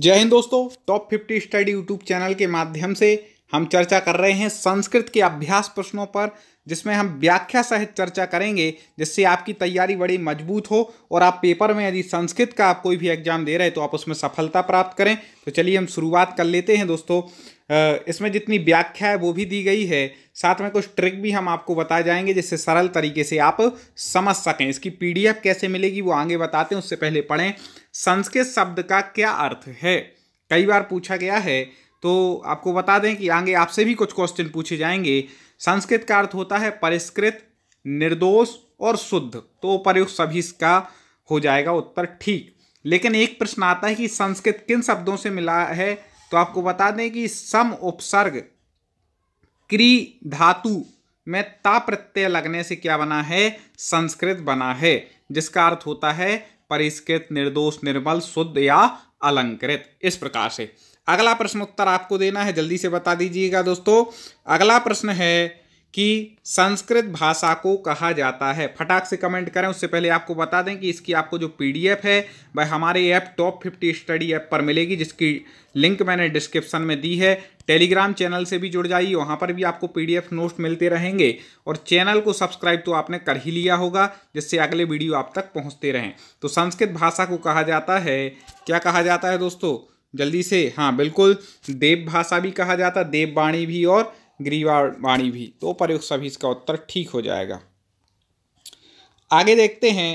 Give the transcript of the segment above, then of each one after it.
जय हिंद दोस्तों top 50 study YouTube channel के माध्यम से हम चर्चा कर रहे हैं संस्कृत के अभ्यास प्रश्नों पर जिसमें हम व्याख्या सहित चर्चा करेंगे जिससे आपकी तैयारी बड़ी मजबूत हो और आप पेपर में यदि संस्कृत का आप कोई भी एग्जाम दे रहे हैं तो आप उसमें सफलता प्राप्त करें तो चलिए हम शुरुआत कर लेते हैं दोस्तों इसमें जितनी व्याख्या है वो भी दी गई है साथ में कुछ ट्रिक भी हम आपको बताए जाएंगे जिससे सरल तरीके से आप समझ सकें इसकी पी कैसे मिलेगी वो आगे बताते हैं उससे पहले पढ़ें संस्कृत शब्द का क्या अर्थ है कई बार पूछा गया है तो आपको बता दें कि आगे आपसे भी कुछ क्वेश्चन पूछे जाएंगे संस्कृत का अर्थ होता है परिष्कृत निर्दोष और शुद्ध तो प्रयुक्त सभी इसका हो जाएगा उत्तर ठीक लेकिन एक प्रश्न आता है कि संस्कृत किन शब्दों से मिला है तो आपको बता दें कि सम उपसर्ग क्री धातु में ता प्रत्यय लगने से क्या बना है संस्कृत बना है जिसका अर्थ होता है परिष्कृत निर्दोष निर्मल शुद्ध या अलंकृत इस प्रकार से अगला प्रश्न उत्तर आपको देना है जल्दी से बता दीजिएगा दोस्तों अगला प्रश्न है कि संस्कृत भाषा को कहा जाता है फटाक से कमेंट करें उससे पहले आपको बता दें कि इसकी आपको जो पीडीएफ है वह हमारे app top fifty study app पर मिलेगी जिसकी लिंक मैंने डिस्क्रिप्शन में दी है टेलीग्राम चैनल से भी जुड़ जाइए वहाँ पर भी आपको पीडीएफ नोट्स मिलते रहेंगे और चैनल को सब्सक्राइब तो आपने कर ही लिया होगा जिससे अगले वीडियो आप तक पहुँचते रहें तो संस्कृत भाषा को कहा जाता है क्या कहा जाता है दोस्तों जल्दी से हाँ बिल्कुल देव भाषा भी कहा जाता देववाणी भी और ग्रीवाणी भी तो प्रयोग सभी इसका उत्तर ठीक हो जाएगा आगे देखते हैं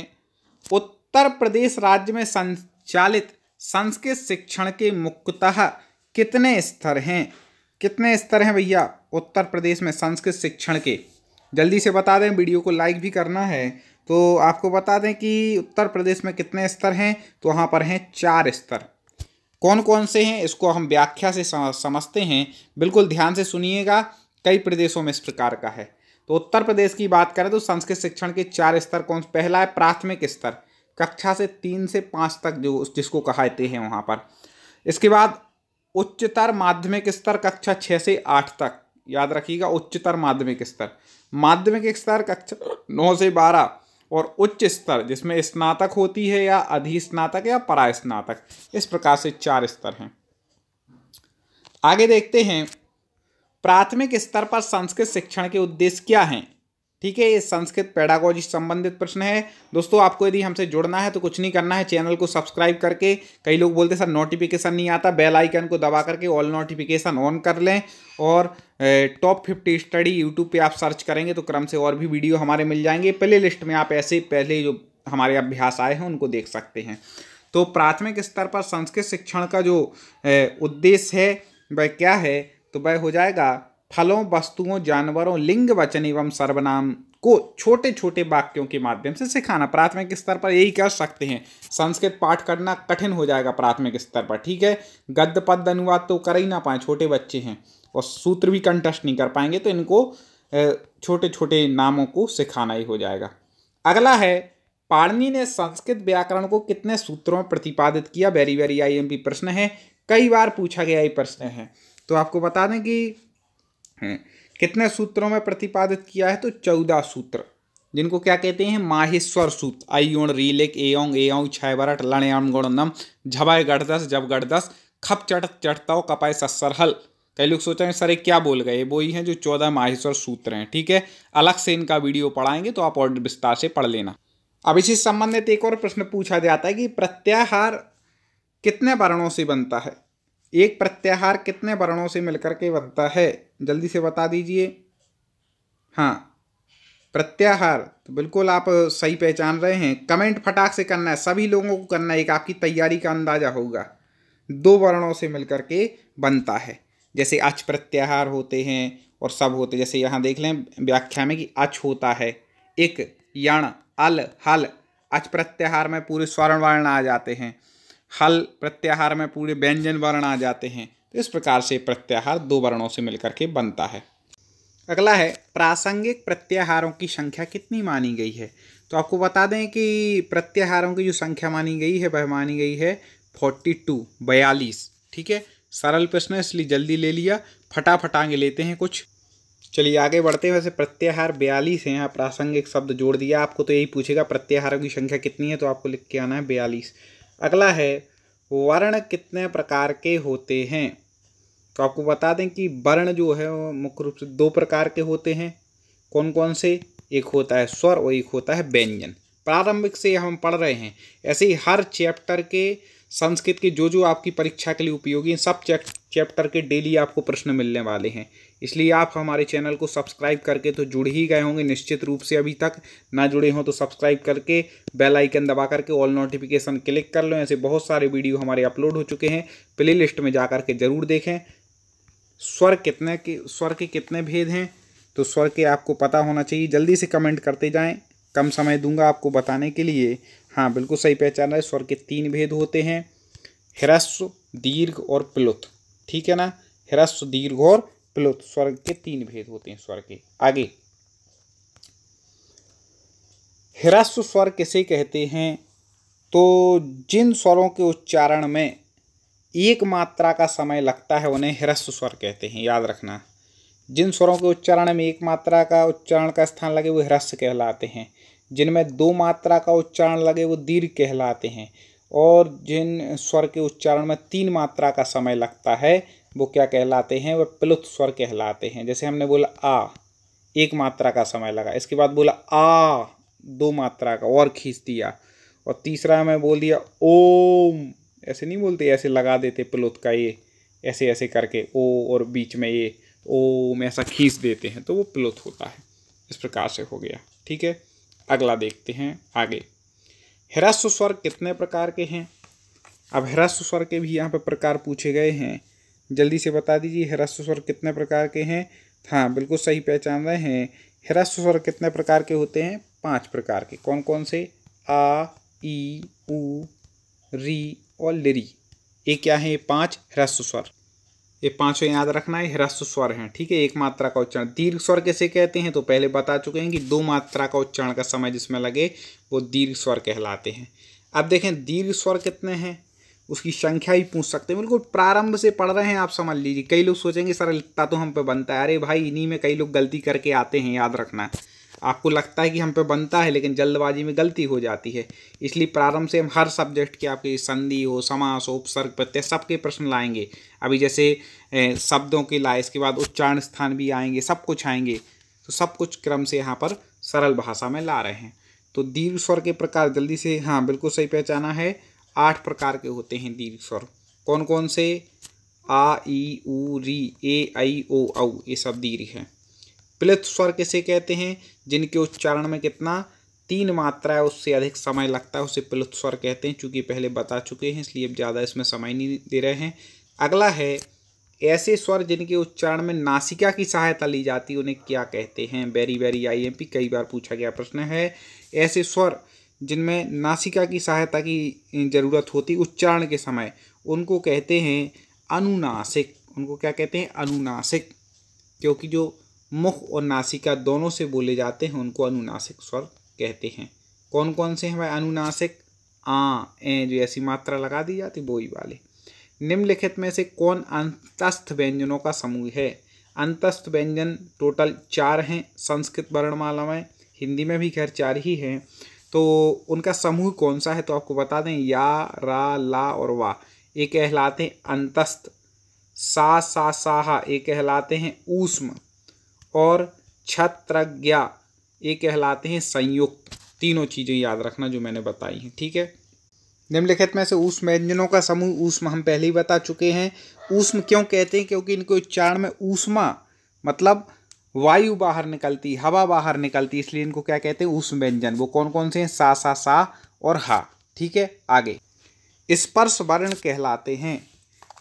उत्तर प्रदेश राज्य में संचालित संस्कृत शिक्षण के मुख्यतः कितने स्तर हैं कितने स्तर हैं भैया उत्तर प्रदेश में संस्कृत शिक्षण के जल्दी से बता दें वीडियो को लाइक भी करना है तो आपको बता दें कि उत्तर प्रदेश में कितने स्तर हैं तो वहाँ पर हैं चार स्तर कौन कौन से हैं इसको हम व्याख्या से समझते हैं बिल्कुल ध्यान से सुनिएगा कई प्रदेशों में इस प्रकार का है तो उत्तर प्रदेश की बात करें तो संस्कृत शिक्षण के चार स्तर कौन पहला है प्राथमिक स्तर कक्षा से तीन से पाँच तक जो जिसको कहाते हैं वहाँ पर इसके बाद उच्चतर माध्यमिक स्तर कक्षा छः से आठ तक याद रखिएगा उच्चतर माध्यमिक स्तर माध्यमिक स्तर कक्षा नौ से बारह और उच्च स्तर जिसमें स्नातक होती है या अधिस्नातक या परास्नातक इस प्रकार से चार स्तर हैं आगे देखते हैं प्राथमिक स्तर पर संस्कृत शिक्षण के उद्देश्य क्या हैं ठीक है ये संस्कृत पैडागोजी संबंधित प्रश्न है दोस्तों आपको यदि हमसे जुड़ना है तो कुछ नहीं करना है चैनल को सब्सक्राइब करके कई लोग बोलते सर नोटिफिकेशन नहीं आता बेल आइकन को दबा करके ऑल नोटिफिकेशन ऑन कर लें और टॉप फिफ्टी स्टडी यूट्यूब पे आप सर्च करेंगे तो क्रम से और भी वीडियो हमारे मिल जाएंगे प्ले लिस्ट में आप ऐसे पहले जो हमारे अभ्यास आए हैं उनको देख सकते हैं तो प्राथमिक स्तर पर संस्कृत शिक्षण का जो उद्देश्य है वह क्या है तो वह हो जाएगा फलों वस्तुओं जानवरों लिंग वचन एवं सर्वनाम को छोटे छोटे वाक्यों के माध्यम से सिखाना प्राथमिक स्तर पर यही कर सकते हैं संस्कृत पाठ करना कठिन हो जाएगा प्राथमिक स्तर पर ठीक है गद्य पद अनुवाद तो कर ही ना पाए छोटे बच्चे हैं और सूत्र भी कंटस्ट नहीं कर पाएंगे तो इनको छोटे छोटे नामों को सिखाना ही हो जाएगा अगला है पाणनी ने संस्कृत व्याकरण को कितने सूत्रों में प्रतिपादित किया वेरी वेरी आई प्रश्न है कई बार पूछा गया ये प्रश्न है तो आपको बता दें कि हैं कितने सूत्रों में प्रतिपादित किया है तो चौदह सूत्र जिनको क्या कहते हैं माहेश्वर सूत्र आयोण रीलेक एयोंग एयोंग छयबरट लणयाम गुण नम झबाय गढ़दस जब गढ़दस खप चट चटताओ कपाय सरहल कई लोग सोच रहे हैं सर ये क्या बोल गए वो ही हैं जो चौदह माहेश्वर सूत्र हैं ठीक है अलग से इनका वीडियो पढ़ाएंगे तो आप और विस्तार से पढ़ लेना अब इसी संबंधित एक और प्रश्न पूछा जाता है कि प्रत्याहार कितने वर्णों से बनता है एक प्रत्याहार कितने वर्णों से मिलकर के बनता है जल्दी से बता दीजिए हाँ प्रत्याहार तो बिल्कुल आप सही पहचान रहे हैं कमेंट फटाक से करना है सभी लोगों को करना है एक आपकी तैयारी का अंदाज़ा होगा दो वर्णों से मिलकर के बनता है जैसे अच प्रत्याहार होते हैं और सब होते जैसे यहाँ देख लें व्याख्या में कि अच होता है एक यण अल हल अच प्रत्याहार में पूरे स्वर्ण वर्ण आ जाते हैं हल प्रत्याहार में पूरे व्यंजन वर्ण आ जाते हैं इस प्रकार से प्रत्याहार दो वर्णों से मिलकर के बनता है अगला है प्रासंगिक प्रत्याहारों की संख्या कितनी मानी गई है तो आपको बता दें कि प्रत्याहारों की जो संख्या मानी गई है वह मानी गई है फोर्टी टू बयालीस ठीक है सरल प्रश्न इसलिए जल्दी ले लिया फटाफट आगे लेते हैं कुछ चलिए आगे बढ़ते हैं वैसे प्रत्याहार बयालीस है यहाँ प्रासंगिक शब्द जोड़ दिया आपको तो यही पूछेगा प्रत्याहारों की संख्या कितनी है तो आपको लिख के आना है बयालीस अगला है वर्ण कितने प्रकार के होते हैं तो आपको बता दें कि वर्ण जो है मुख्य रूप से दो प्रकार के होते हैं कौन कौन से एक होता है स्वर और एक होता है व्यंजन प्रारंभिक से हम पढ़ रहे हैं ऐसे ही हर चैप्टर के संस्कृत के जो जो आपकी परीक्षा के लिए उपयोगी हैं सब चैप्टर के डेली आपको प्रश्न मिलने वाले हैं इसलिए आप हमारे चैनल को सब्सक्राइब करके तो जुड़ ही गए होंगे निश्चित रूप से अभी तक ना जुड़े हों तो सब्सक्राइब करके बेल आइकन दबा करके ऑल नोटिफिकेशन क्लिक कर लो ऐसे बहुत सारे वीडियो हमारे अपलोड हो चुके हैं प्ले लिस्ट में जा करके ज़रूर देखें स्वर कितने के स्वर के कितने भेद हैं तो स्वर के आपको पता होना चाहिए जल्दी से कमेंट करते जाएं कम समय दूंगा आपको बताने के लिए हाँ बिल्कुल सही पहचान है स्वर के तीन भेद होते हैं ह्रस्व दीर्घ और प्लुत ठीक है ना ह्रस्व दीर्घ और प्लुत स्वर के तीन भेद होते हैं स्वर के आगे ह्रस्व स्वर किसे कहते हैं तो जिन स्वरों के उच्चारण में एक मात्रा का समय लगता है उन्हें ह्रस्व स्वर कहते हैं याद रखना जिन स्वरों के उच्चारण में एक मात्रा का उच्चारण का स्थान लगे वो ह्रस्व कहलाते हैं जिनमें दो मात्रा का उच्चारण लगे वो दीर्घ कहलाते हैं और जिन स्वर के उच्चारण में तीन मात्रा का समय लगता है वो क्या कहलाते हैं वह प्लुत स्वर कहलाते हैं जैसे हमने बोला आ एक मात्रा का समय लगा इसके बाद बोला आ दो मात्रा का और खींच दिया और तीसरा मैं बोल दिया ओम ऐसे नहीं बोलते ऐसे लगा देते प्लोथ का ये ऐसे ऐसे करके ओ और बीच में ये ओ में ऐसा खींच देते हैं तो वो प्लोथ होता है इस प्रकार से हो गया ठीक है अगला देखते हैं आगे हिरास्व स्वर कितने प्रकार के हैं अब हिरास्व स्वर के भी यहाँ पर प्रकार पूछे गए हैं जल्दी से बता दीजिए हिरास्व स्वर कितने प्रकार के हैं हाँ बिल्कुल सही पहचान रहे हैं हिरास्व स्वर कितने प्रकार के होते हैं पांच प्रकार के कौन कौन से आ ई ऊ री और लिरी ये क्या है ये पांच ह्रस्व स्वर ये पांचों याद रखना है ह्रस्व स्वर हैं ठीक है एक मात्रा का उच्चारण दीर्घ स्वर कैसे कहते हैं तो पहले बता चुके हैं कि दो मात्रा का उच्चारण का समय जिसमें लगे वो दीर्घ स्वर कहलाते हैं अब देखें दीर्घ स्वर कितने हैं उसकी संख्या ही पूछ सकते हैं बिल्कुल प्रारंभ से पढ़ रहे हैं आप समझ लीजिए कई लोग सोचेंगे सर लिखता तो हम पे बनता है अरे भाई इन्हीं में कई लोग गलती करके आते हैं याद रखना आपको लगता है कि हम पे बनता है लेकिन जल्दबाजी में गलती हो जाती है इसलिए प्रारंभ से हम हर सब्जेक्ट के आपके संधि हो समास हो उपसर्ग प्रत्यय सबके प्रश्न लाएंगे अभी जैसे शब्दों के लाए इसके बाद उच्चारण स्थान भी आएंगे सब कुछ आएंगे तो सब कुछ क्रम से यहाँ पर सरल भाषा में ला रहे हैं तो दीर्घ स्वर के प्रकार जल्दी से हाँ बिल्कुल सही पहचाना है आठ प्रकार के होते हैं दीर्घ स्वर कौन कौन से आ ई ऊ री ए आई ओ औ ये सब दीर्घ हैं प्लित स्वर किसे कहते हैं जिनके उच्चारण में कितना तीन मात्रा है उससे अधिक समय लगता है उसे प्लुत स्वर कहते हैं चूँकि पहले बता चुके हैं इसलिए अब ज़्यादा इसमें समय नहीं दे रहे हैं अगला है ऐसे स्वर जिनके उच्चारण में नासिका की सहायता ली जाती है उन्हें क्या कहते हैं वेरी वेरी आईएमपी कई बार पूछा गया प्रश्न है ऐसे स्वर जिनमें नासिका की सहायता की ज़रूरत होती उच्चारण के समय उनको कहते हैं अनुनासिक उनको क्या कहते हैं अनुनासिक क्योंकि जो मुख और नासिका दोनों से बोले जाते हैं उनको अनुनासिक स्वर कहते हैं कौन कौन से हैं भाई अनुनासिक आ ए जो ऐसी मात्रा लगा दी जाती बोई वाले निम्नलिखित में से कौन अंतस्थ व्यंजनों का समूह है अंतस्थ व्यंजन टोटल चार हैं संस्कृत वर्णमाला में हिंदी में भी खैर चार ही हैं तो उनका समूह कौन सा है तो आपको बता दें या रा ला और वा ये कहलाते हैं अंतस्थ सा सा साहा ये कहलाते हैं ऊष्म और छत्रज्ञा ये कहलाते हैं संयुक्त तीनों चीज़ें याद रखना जो मैंने बताई हैं ठीक है निम्नलिखित में से ऊष्म व्यंजनों का समूह ऊष्म हम पहले ही बता चुके हैं ऊष्म क्यों कहते हैं क्योंकि इनके उच्चारण में ऊष्मा मतलब वायु बाहर निकलती हवा बाहर निकलती इसलिए इनको क्या कहते हैं ऊष्म व्यंजन वो कौन कौन से हैं सा सा सा और हा ठीक है आगे स्पर्श वर्ण कहलाते हैं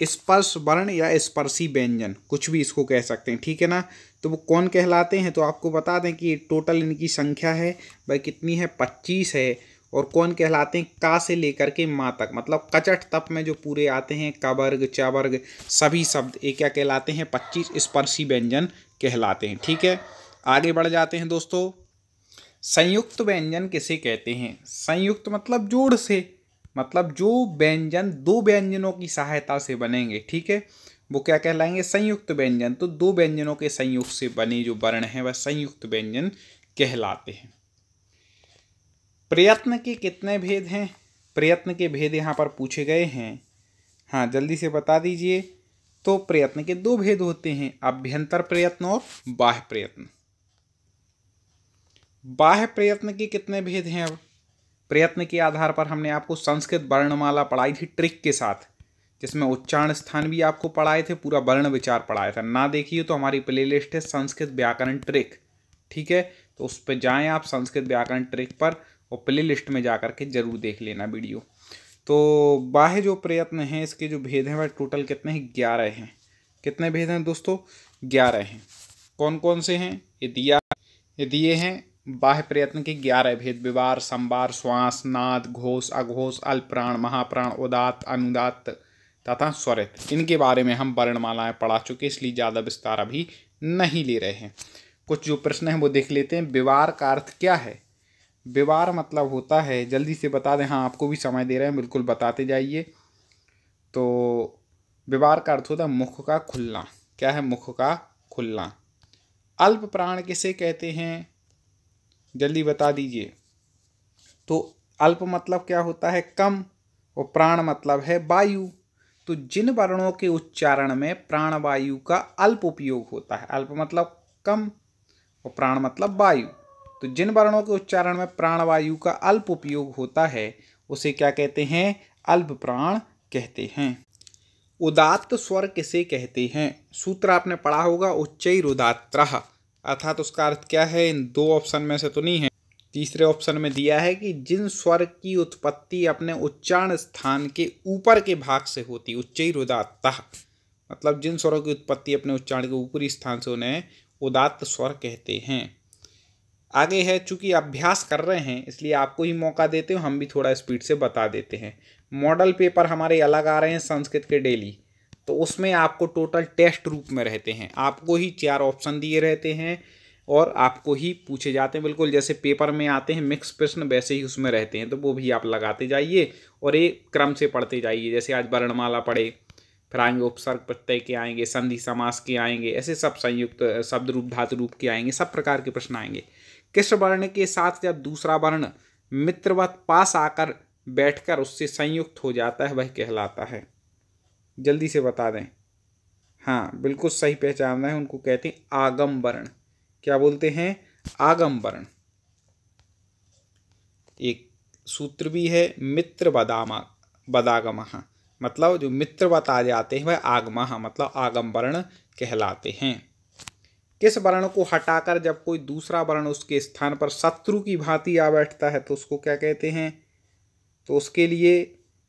स्पर्श वर्ण या स्पर्शी व्यंजन कुछ भी इसको कह सकते हैं ठीक है ना तो वो कौन कहलाते हैं तो आपको बता दें कि टोटल इनकी संख्या है भाई कितनी है पच्चीस है और कौन कहलाते हैं का से लेकर के माँ तक मतलब कचट तप में जो पूरे आते हैं कवर्ग चबर्ग सभी शब्द ये क्या कहलाते हैं पच्चीस स्पर्शी व्यंजन कहलाते हैं ठीक है आगे बढ़ जाते हैं दोस्तों संयुक्त व्यंजन किसे कहते हैं संयुक्त मतलब जोड़ से मतलब जो व्यंजन दो व्यंजनों की सहायता से बनेंगे ठीक है वो क्या कहलाएंगे संयुक्त व्यंजन तो दो व्यंजनों के संयोग से बने जो वर्ण हैं वह संयुक्त व्यंजन कहलाते हैं प्रयत्न के कितने भेद हैं प्रयत्न के भेद यहाँ पर पूछे गए हैं हाँ जल्दी से बता दीजिए तो प्रयत्न के दो भेद होते हैं अभ्यंतर प्रयत्न और बाह्य प्रयत्न बाह्य प्रयत्न के कितने भेद हैं अब प्रयत्न के आधार पर हमने आपको संस्कृत वर्णमाला पढ़ाई थी ट्रिक के साथ जिसमें उच्चारण स्थान भी आपको पढ़ाए थे पूरा वर्ण विचार पढ़ाया था ना देखिए तो हमारी प्लेलिस्ट है संस्कृत व्याकरण ट्रिक ठीक है तो उस पर जाएँ आप संस्कृत व्याकरण ट्रिक पर और प्ले लिस्ट में जा के ज़रूर देख लेना वीडियो तो बाह्य जो प्रयत्न हैं इसके जो भेद हैं वह टोटल कितने हैं ग्यारह हैं कितने भेद हैं दोस्तों ग्यारह हैं कौन कौन से हैं ये दिया ये दिए हैं बाह्य प्रयत्न के ग्यारह भेद विवार संवार श्वास नाद घोष अघोष अल्पप्राण महाप्राण उदात अनुदात तथा स्वरित इनके बारे में हम वर्णमालाएं पढ़ा चुके इसलिए ज़्यादा विस्तार अभी नहीं ले रहे हैं कुछ जो प्रश्न हैं वो देख लेते हैं विवार का अर्थ क्या है विवार मतलब होता है जल्दी से बता दें हाँ आपको भी समय दे रहे हैं बिल्कुल बताते जाइए तो विवार का अर्थ होता है मुख का खुलना क्या है मुख का खुलना अल्प प्राण किसे कहते हैं जल्दी बता दीजिए तो अल्प मतलब क्या होता है कम और प्राण मतलब है वायु तो जिन वर्णों के उच्चारण में प्राण वायु का अल्प उपयोग होता है अल्प मतलब कम और प्राण मतलब वायु तो जिन वर्णों के उच्चारण में प्राण वायु का अल्प उपयोग होता है उसे क्या कहते हैं अल्प प्राण कहते हैं उदात्त स्वर किसे कहते हैं सूत्र आपने पढ़ा होगा उच्चैर उदात्रह अर्थात उसका अर्थ क्या है इन दो ऑप्शन में से तो नहीं है तीसरे ऑप्शन में दिया है कि जिन स्वर की उत्पत्ति अपने उच्चारण स्थान के ऊपर के भाग से होती उच्च रुदात्ता मतलब जिन स्वरों की उत्पत्ति अपने उच्चारण के ऊपरी स्थान से उन्हें उदात्त स्वर कहते हैं आगे है चूंकि अभ्यास कर रहे हैं इसलिए आपको ही मौका देते हो हम भी थोड़ा स्पीड से बता देते हैं मॉडल पेपर हमारे अलग आ रहे हैं संस्कृत के डेली तो उसमें आपको टोटल टेस्ट रूप में रहते हैं आपको ही चार ऑप्शन दिए रहते हैं और आपको ही पूछे जाते हैं बिल्कुल जैसे पेपर में आते हैं मिक्स प्रश्न वैसे ही उसमें रहते हैं तो वो भी आप लगाते जाइए और एक क्रम से पढ़ते जाइए जैसे आज वर्णमाला पढ़े फिर आएंगे उपसर्ग प्रत्यय के आएंगे संधि समास के आएंगे ऐसे सब संयुक्त शब्द रूप धातु रूप के आएंगे सब प्रकार के प्रश्न आएंगे किस वर्ण के साथ जब दूसरा वर्ण मित्रवत पास आकर बैठकर उससे संयुक्त हो जाता है वह कहलाता है जल्दी से बता दें हाँ बिल्कुल सही पहचानना है उनको कहते हैं वर्ण क्या बोलते हैं वर्ण एक सूत्र भी है मित्र बदामा बदागम मतलब जो मित्र बता जाते हैं वह आगमह मतलब वर्ण कहलाते हैं किस वर्ण को हटाकर जब कोई दूसरा वर्ण उसके स्थान पर शत्रु की भांति आ बैठता है तो उसको क्या कहते हैं तो उसके लिए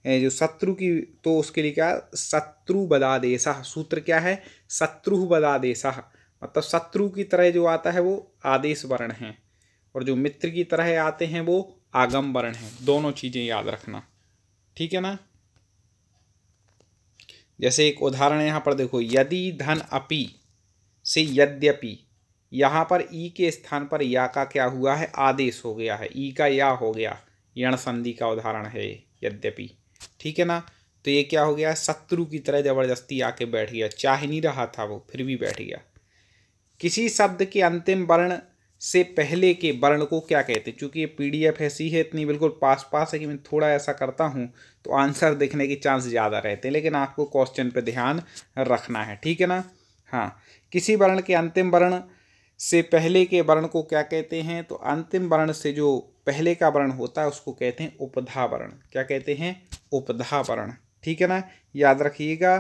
जो शत्रु की तो उसके लिए क्या शत्रु बदादेश सूत्र क्या है शत्रु बदादेश मतलब शत्रु की तरह जो आता है वो आदेश वर्ण है और जो मित्र की तरह आते हैं वो आगम वर्ण है दोनों चीज़ें याद रखना ठीक है ना जैसे एक उदाहरण यहाँ पर देखो यदि धन अपि से यद्यपि यहाँ पर ई के स्थान पर या का क्या हुआ है आदेश हो गया है ई का या हो गया यण संधि का उदाहरण है यद्यपि ठीक है ना तो ये क्या हो गया शत्रु की तरह ज़बरदस्ती आके बैठ गया चाह नहीं रहा था वो फिर भी बैठ गया किसी शब्द के अंतिम वर्ण से पहले के वर्ण को क्या कहते हैं चूँकि ये पी डी एफ ऐसी है इतनी बिल्कुल पास पास है कि मैं थोड़ा ऐसा करता हूँ तो आंसर देखने के चांस ज़्यादा रहते हैं लेकिन आपको क्वेश्चन पे ध्यान रखना है ठीक है ना हाँ किसी वर्ण के अंतिम वर्ण से पहले के वर्ण को क्या कहते हैं तो अंतिम वर्ण से जो पहले का वर्ण होता है उसको कहते हैं उपधा वर्ण क्या कहते हैं उपधा वर्ण ठीक है ना याद रखिएगा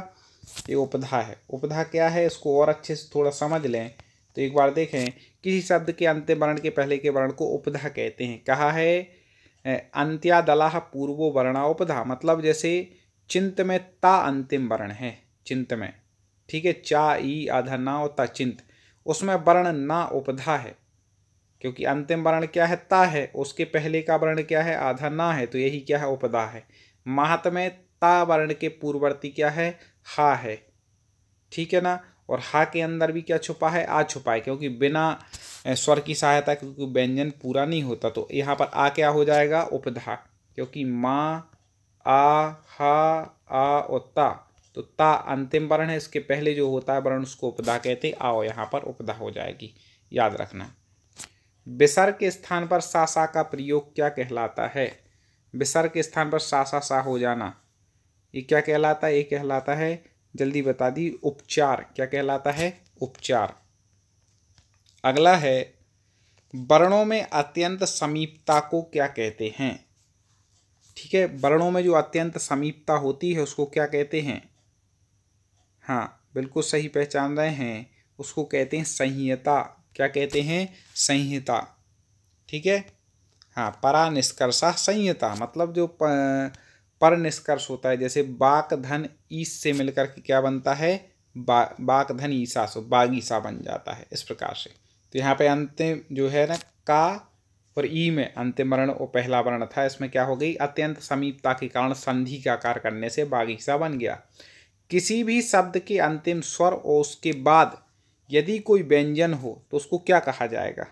ये उपधा है उपधा क्या है इसको और अच्छे से थोड़ा समझ लें तो एक बार देखें किसी शब्द के अंतिम वर्ण के पहले के वर्ण को उपधा कहते हैं कहा है अंत्यादलाह पूर्वो वर्णा उपधा मतलब जैसे चिंत में ता अंतिम वर्ण है चिंत में ठीक है चा ई आधा ना ता चिंत उसमें वर्ण ना उपधा है क्योंकि अंतिम वर्ण क्या है ता है उसके पहले का वर्ण क्या है आधा ना है तो यही क्या है उपधा है माहत ता वर्ण के पूर्ववर्ती क्या है हा है ठीक है ना और हा के अंदर भी क्या छुपा है आ छुपा है क्योंकि बिना स्वर की सहायता क्योंकि व्यंजन पूरा नहीं होता तो यहाँ पर आ क्या हो जाएगा उपधा क्योंकि माँ आ हा आ और ता तो ता अंतिम वर्ण है इसके पहले जो होता है वर्ण उसको उपदा कहते हैं आओ यहाँ पर उपदा हो जाएगी याद रखना विसर्ग के स्थान पर सा सा का प्रयोग क्या कहलाता है विसर्ग के स्थान पर सा सा हो जाना ये क्या कहलाता है ये कहलाता है जल्दी बता दी उपचार क्या कहलाता है उपचार अगला है वर्णों में अत्यंत समीपता को क्या कहते हैं ठीक है वर्णों में जो अत्यंत समीपता होती है उसको क्या कहते हैं हाँ बिल्कुल सही पहचान रहे हैं उसको कहते हैं संहिता क्या कहते हैं संहिता ठीक है हाँ परा निष्कर्षा हाँ, संहिता मतलब जो पर निष्कर्ष होता है जैसे बाक धन ईस से मिलकर के क्या बनता है बा बाक धन ईसा सो बागीसा बन जाता है इस प्रकार से तो यहाँ पे अंतिम जो है ना का और ई में अंतिम वर्ण और पहला वर्ण था इसमें क्या हो गई अत्यंत समीपता के कारण संधि का आकार करने से बागीसा बन गया किसी भी शब्द के अंतिम स्वर और उसके बाद यदि कोई व्यंजन हो तो उसको क्या कहा जाएगा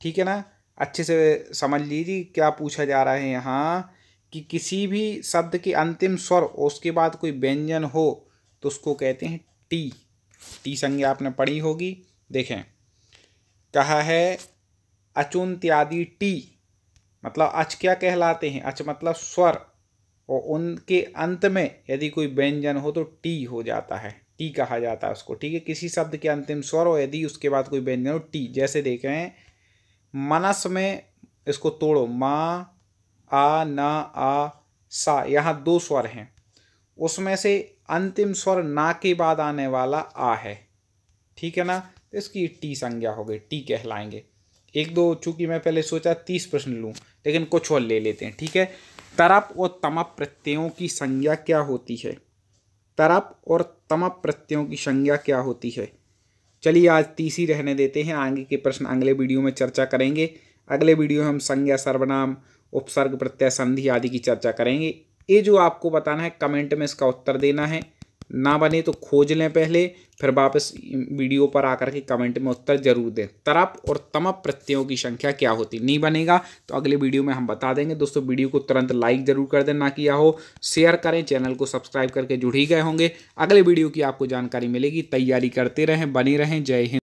ठीक है ना अच्छे से समझ लीजिए क्या पूछा जा रहा है यहाँ कि किसी भी शब्द के अंतिम स्वर और उसके बाद कोई व्यंजन हो तो उसको कहते हैं टी टी संज्ञा आपने पढ़ी होगी देखें कहा है अचुंत्यादि टी मतलब अच क्या कहलाते हैं अच मतलब स्वर और उनके अंत में यदि कोई व्यंजन हो तो टी हो जाता है टी कहा जाता है उसको ठीक है किसी शब्द के अंतिम स्वर हो यदि उसके बाद कोई व्यंजन हो टी जैसे देख रहे हैं मनस में इसको तोड़ो मा आ न आ सा यहाँ दो स्वर हैं उसमें से अंतिम स्वर ना के बाद आने वाला आ है ठीक है ना तो इसकी टी संज्ञा हो गई टी कहलाएंगे एक दो चूंकि मैं पहले सोचा तीस प्रश्न लूँ लेकिन कुछ और ले लेते हैं ठीक है तरप और तमप प्रत्ययों की संज्ञा क्या होती है तरप और तमप प्रत्ययों की संज्ञा क्या होती है चलिए आज तीसरी रहने देते हैं आगे के प्रश्न अगले वीडियो में चर्चा करेंगे अगले वीडियो हम संज्ञा सर्वनाम उपसर्ग प्रत्यय संधि आदि की चर्चा करेंगे ये जो आपको बताना है कमेंट में इसका उत्तर देना है ना बने तो खोज लें पहले फिर वापस वीडियो पर आकर के कमेंट में उत्तर जरूर दें तरप और तमप प्रत्ययों की संख्या क्या होती नहीं बनेगा तो अगले वीडियो में हम बता देंगे दोस्तों वीडियो को तुरंत लाइक जरूर कर दें ना किया हो शेयर करें चैनल को सब्सक्राइब करके जुड़ ही गए होंगे अगले वीडियो की आपको जानकारी मिलेगी तैयारी करते रहें बने रहें जय हिंद